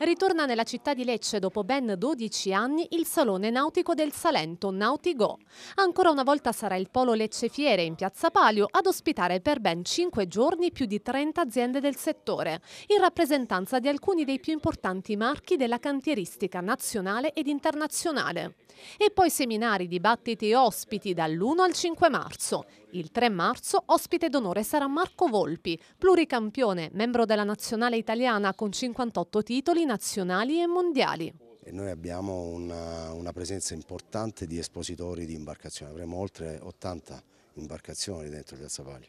Ritorna nella città di Lecce dopo ben 12 anni il Salone Nautico del Salento, Nautigo. Ancora una volta sarà il Polo Lecce Fiere in Piazza Palio ad ospitare per ben 5 giorni più di 30 aziende del settore, in rappresentanza di alcuni dei più importanti marchi della cantieristica nazionale ed internazionale. E poi seminari, dibattiti e ospiti dall'1 al 5 marzo. Il 3 marzo ospite d'onore sarà Marco Volpi, pluricampione, membro della nazionale italiana con 58 titoli nazionali e mondiali. E noi abbiamo una, una, presenza importante di espositori di imbarcazioni, avremo oltre 80 imbarcazioni dentro il Piazza Palio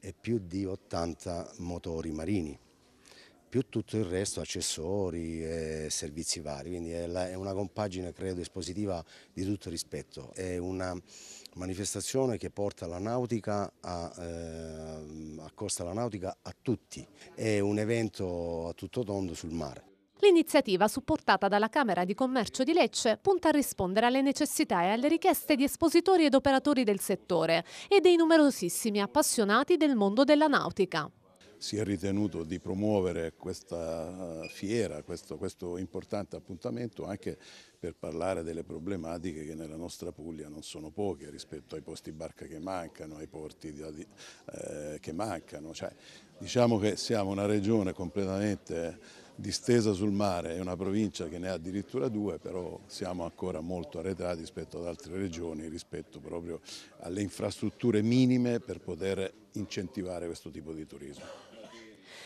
e più di 80 motori marini più tutto il resto, accessori e servizi vari, quindi è, una compagine credo espositiva di tutto rispetto. È una manifestazione che porta la nautica a, eh, accosta la nautica a tutti, è un evento a tutto tondo sul mare. L'iniziativa, supportata dalla Camera di Commercio di Lecce, punta a rispondere alle necessità e alle richieste di espositori ed operatori del settore e dei numerosissimi appassionati del mondo della nautica si è ritenuto di promuovere questa eh, fiera, questo, questo, importante appuntamento anche per parlare delle problematiche che nella nostra Puglia non sono poche rispetto ai posti barca che mancano, ai porti di, eh, che mancano. Cioè, diciamo che siamo una regione completamente distesa sul mare è una provincia che ne ha addirittura due, però siamo ancora molto arretrati rispetto ad altre regioni, rispetto proprio alle infrastrutture minime per poter incentivare questo tipo di turismo.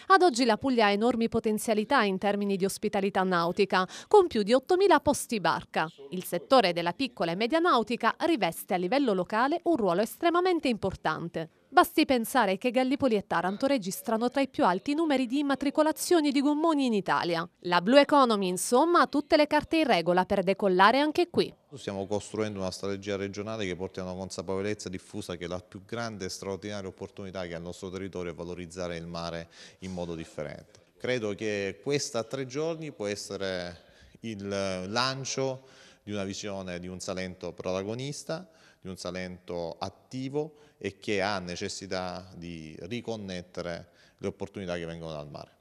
Ad oggi la Puglia ha enormi potenzialità in termini di ospitalità nautica, con più di 8.000 posti barca. Il settore della piccola e media nautica riveste a livello locale un ruolo estremamente importante. Basti pensare che Gallipoli e Taranto registrano tra i più alti numeri di immatricolazioni di gommoni in Italia. La Blue Economy, insomma, ha tutte le carte in regola per decollare anche qui. Stiamo costruendo una strategia regionale che porti a una consapevolezza diffusa che la più grande e straordinaria opportunità che ha il nostro territorio è valorizzare il mare in modo differente. Credo che questa a tre giorni può essere il lancio di una visione di un Salento protagonista, di un Salento attivo e che ha necessità di riconnettere le opportunità che vengono dal mare.